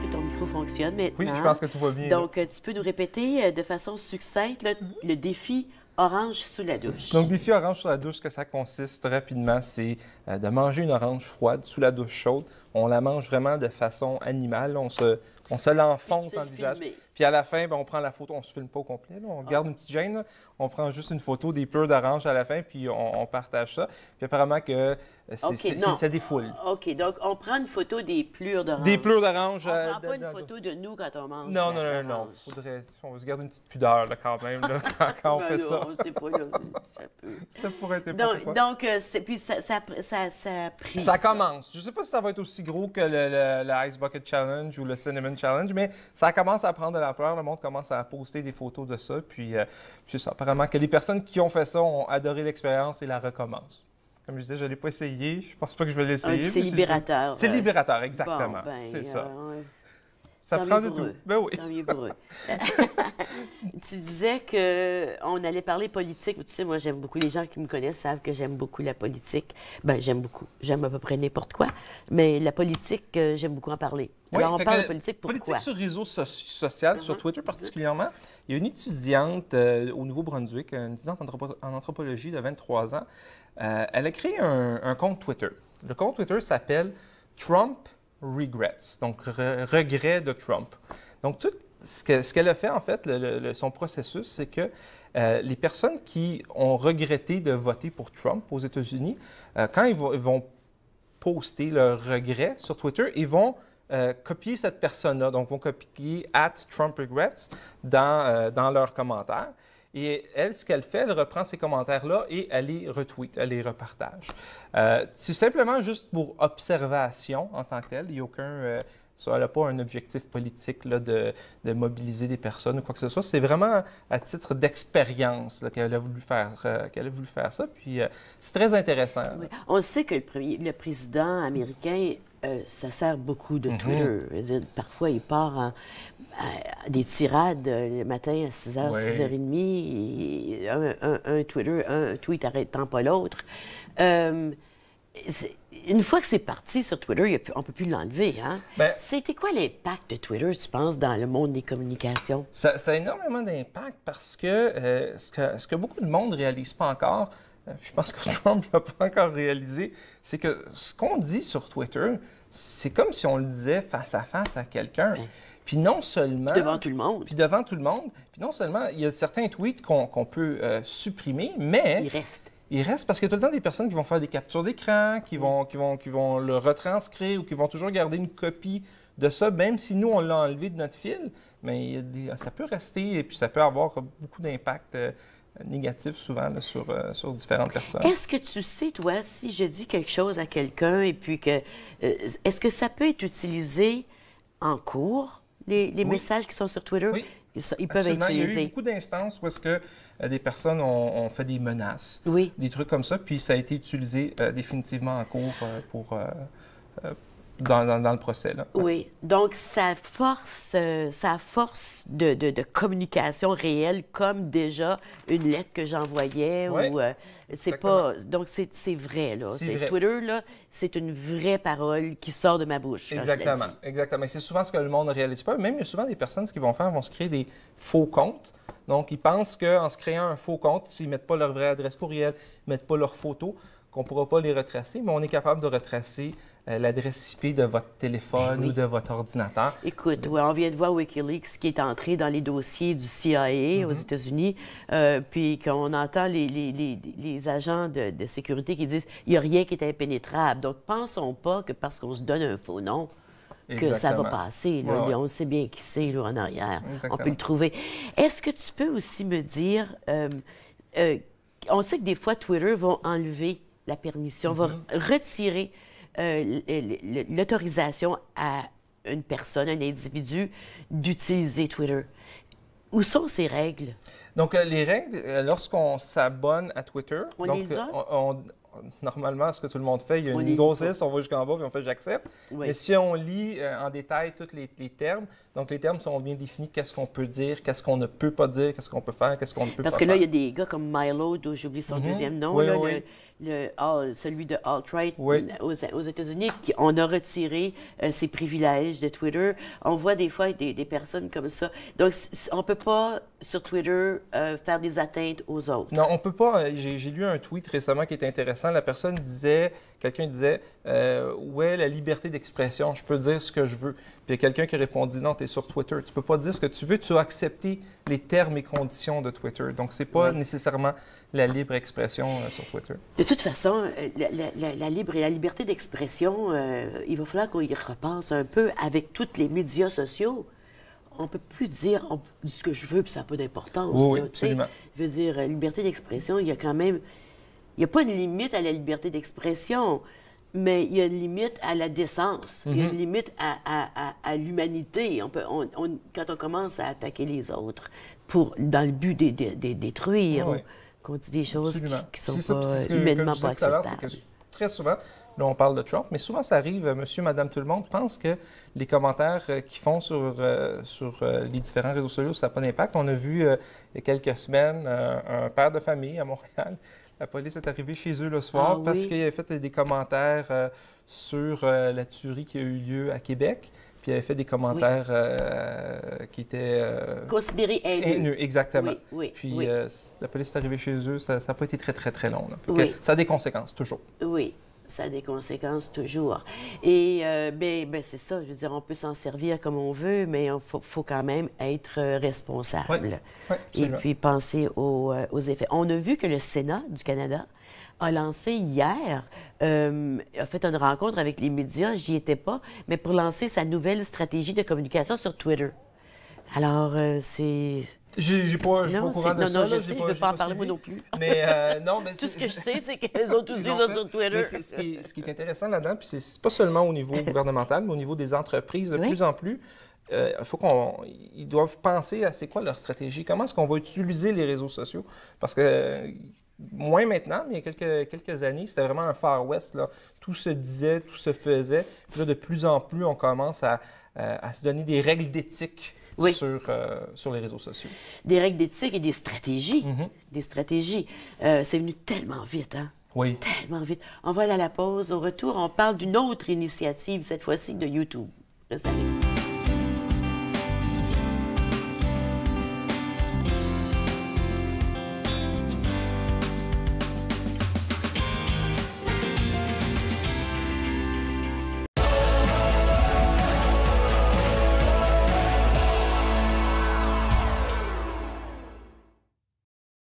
que ton micro fonctionne maintenant. Oui, je pense que tout va bien. Donc, euh, tu peux nous répéter euh, de façon succincte le défi orange sous la douche. Donc, défi orange sous la douche, ce que ça consiste rapidement, c'est euh, de manger une orange froide sous la douche chaude. On la mange vraiment de façon animale. On se, on se l'enfonce dans le visage. Puis à la fin, ben, on prend la photo, on se filme pas au complet, on garde une petite gêne, on prend juste une photo des pleurs d'orange à la fin, puis on, partage ça. Puis apparemment que euh, ça défoule. OK, donc on prend une photo des pleurs d'orange. Des pleurs d'orange. On ne euh, prend pas une photo de nous quand on mange. Non, non, non, non. Faudrait, on se garde une petite pudeur quand même quand, on ben fait ça. pas, ça, pourrait être Donc, donc euh, puis ça, ça, ça, ça, ça commence. Je ne sais pas si ça va être aussi gros que le, le Ice Bucket Challenge ou le Cinnamon Challenge, mais ça commence à prendre de la le monde commence à poster des photos de ça. Euh, puis, c'est ça, apparemment que les personnes qui ont fait ça ont adoré l'expérience et la recommencent. Comme je disais, je ne l'ai pas essayé. Je pense pas que je vais l'essayer. C'est libérateur. C'est libérateur, exactement. Ben, c'est ça. Euh, ça prend de tout. Ben oui. pour eux. tu disais qu'on allait parler politique. Tu sais, moi, j'aime beaucoup. Les gens qui me connaissent savent que j'aime beaucoup la politique. Ben, j'aime beaucoup. J'aime à peu près n'importe quoi. Mais la politique, euh, j'aime beaucoup en parler. Alors, on parle de politique pourquoi? Politique sur réseau social, sur uh-huh. Twitter uh-huh. particulièrement. Il y a une étudiante euh, au Nouveau-Brunswick, une étudiante en anthropologie de 23 ans. Euh, elle a créé un, un compte Twitter. Le compte Twitter s'appelle Trump regrets, donc regrets de Trump. Donc, tout ce qu'elle a fait, en fait, son processus, c'est que euh, les personnes qui ont regretté de voter pour Trump aux États-Unis, euh, quand ils vont, poster leur regret sur Twitter, ils vont euh, copier cette personne-là, donc vont copier at Trump regrets dans, dans leurs commentaires. Et elle, ce qu'elle fait, elle reprend ces commentaires-là et elle les retweet, elle les repartage. Euh, c'est simplement juste pour observation en tant que telle. Il a aucun. Euh, ça n'a pas un objectif politique là, de, mobiliser des personnes ou quoi que ce soit. C'est vraiment à titre d'expérience qu'elle a voulu faire euh, qu'elle a voulu faire ça. Puis c'est très intéressant. On sait que le président américain euh, ça sert beaucoup de mhm. Twitter. parfois, il part en, à des tirades euh, le matin à 6h, 6h30, un, un, Twitter, un tweet arrêtant pas l'autre. Euh, une fois que c'est parti sur Twitter, on ne peut plus l'enlever. Hein? Ben- C'était quoi l'impact de Twitter, tu penses, dans le monde des communications? Ça, a énormément d'impact parce euh, que, ce que, beaucoup de monde ne réalise pas encore, euh, je pense que Trump ne l'a pas encore réalisé, c'est que ce qu'on dit sur Twitter, c'est comme si on le disait face à face à quelqu'un. Ben, puis non seulement... Puis devant tout le monde. Puis devant tout le monde. Puis non seulement, il y a certains tweets qu'on peut euh, supprimer, mais... Il reste il reste parce qu'il y a tout le temps des personnes qui vont faire des captures d'écran, qui vont, qui, vont, qui vont le retranscrire ou qui vont toujours garder une copie de ça, même si nous, on l'a enlevé de notre fil. Mais ça peut rester et puis ça peut avoir beaucoup d'impact euh, négatif souvent sur, euh, sur différentes personnes. Est-ce que tu sais, toi, si je dis quelque chose à quelqu'un et puis que... Euh, est-ce que ça peut être utilisé en cours, les, messages qui sont sur Twitter? Oui ils peuvent Il y a eu beaucoup d'instances où est-ce que euh, des personnes ont, fait des menaces, des trucs comme ça, puis ça a été utilisé euh, définitivement en cours euh, pour dans, le procès. Oui. Donc, sa force, sa euh, force de, communication réelle, comme déjà une lettre que j'envoyais, ou euh, c'est pas. Donc, c'est vrai, là. C'est Twitter, c'est une vraie parole qui sort de ma bouche. Exactement. Exactement. c'est souvent ce que le monde ne réalise pas. Même, il y a souvent des personnes, qui vont faire, vont se créer des faux comptes. Donc, ils pensent qu'en se créant un faux compte, s'ils ne mettent pas leur vraie adresse courriel, ne mettent pas leur photo, qu'on ne pourra pas les retracer, mais on est capable de retracer euh, l'adresse IP de votre téléphone ben ou de votre ordinateur. Écoute, on vient de voir Wikileaks qui est entré dans les dossiers du CIA mm-hmm. aux États-Unis, euh, puis qu'on entend les, agents de, sécurité qui disent il n'y a rien qui est impénétrable. Donc, pensons pas que parce qu'on se donne un faux nom, que ça va passer. On sait bien qui c'est en arrière. On peut le trouver. Est-ce que tu peux aussi me dire, euh, euh, on sait que des fois Twitter vont enlever la permission, va mm-hmm. retirer euh, l'autorisation à une personne, un individu, d'utiliser Twitter. Où sont ces règles? Donc, les règles, lorsqu'on s'abonne à Twitter, on, donc, on, normalement, ce que tout le monde fait, il y a une grossesse, on va jusqu'en bas, puis on fait j'accepte. Mais si on lit euh, en détail tous les, termes, donc les termes sont bien définis, qu'est-ce qu'on peut dire, qu'est-ce qu'on ne peut pas dire, qu'est-ce qu'on peut faire, qu'est-ce qu'on ne peut pas faire. Parce que là, il y a des gars comme Milo, dont j'oublie son mhm. deuxième nom, Le, celui de alt-right aux, États-Unis, on a retiré euh, ses privilèges de Twitter. On voit des fois des, personnes comme ça. Donc, on ne peut pas, sur Twitter, euh, faire des atteintes aux autres. Non, on ne peut pas. J'ai lu un tweet récemment qui est intéressant la personne disait, quelqu'un disait, euh, où est la liberté d'expression? Je peux dire ce que je veux. Puis il y a quelqu'un qui répondit, non, tu es sur Twitter. Tu peux pas dire ce que tu veux. Tu as accepté les termes et conditions de Twitter. Donc, c'est pas nécessairement la libre expression euh, sur Twitter. De toute façon, euh, la, libre et la liberté d'expression, euh, il va falloir qu'on y repense un peu avec tous les médias sociaux on peut plus dire on, ce que je veux, puis ça n'a pas d'importance. Oui, absolument. Je veux dire, liberté d'expression, il y a quand même il n'y a pas de limite à la liberté d'expression, mais il y a une limite à la décence, il y a une mhm. limite à, l'humanité. On quand on commence à attaquer les autres pour, dans le but de, détruire, ah on dit des choses qui, sont pas humainement pas acceptables très souvent, là on parle de Trump, mais souvent ça arrive, euh, monsieur, madame, tout le monde pense que les commentaires euh, qu'ils font sur, euh, sur les différents réseaux sociaux, ça n'a pas d'impact. On a vu il y a quelques semaines un père de famille à Montréal. La police est arrivée chez eux le soir ah parce qu'il avait fait des commentaires sur la tuerie qui a eu lieu à Québec. Puis il avait fait des commentaires euh, qui étaient. Euh, Considérés haineux. exactement. Puis euh, la police est arrivée chez eux, ça n'a pas été très, très, très long. Ça a des conséquences, toujours. Oui ça a des conséquences toujours. Et euh, ben, ben c'est ça, je veux dire, on peut s'en servir comme on veut, mais il faut, faut, quand même être euh, responsable. et puis penser aux, euh, aux, effets. On a vu que le Sénat du Canada a lancé hier, a fait une rencontre avec les médias, j'y étais pas, mais pour lancer sa nouvelle stratégie de communication sur Twitter. Alors, euh, c'est. J'ai pas au courant de non, ça. Non, je ne veux pas en parler moi non plus. Mais euh, Tout ce que je sais, c'est qu'elles ont tous dit sur Twitter. Mais ce, qui est, ce qui est intéressant là-dedans, puis c'est pas seulement au niveau gouvernemental, mais au niveau des entreprises, de plus en plus, euh, faut qu'on, ils doivent penser à c'est quoi leur stratégie, comment est-ce qu'on va utiliser les réseaux sociaux, parce que moins maintenant, mais il y a quelques, quelques années, c'était vraiment un Far West, là. tout se disait, tout se faisait, puis là, de plus en plus, on commence à se donner des règles d'éthique sur, euh, sur les réseaux sociaux. Des règles d'éthique et des stratégies. Mm-hmm. Des stratégies. Euh, c'est venu tellement vite, hein? Oui. Tellement vite. On va aller à la pause. Au retour, on parle d'une autre initiative, cette fois-ci de YouTube. Restez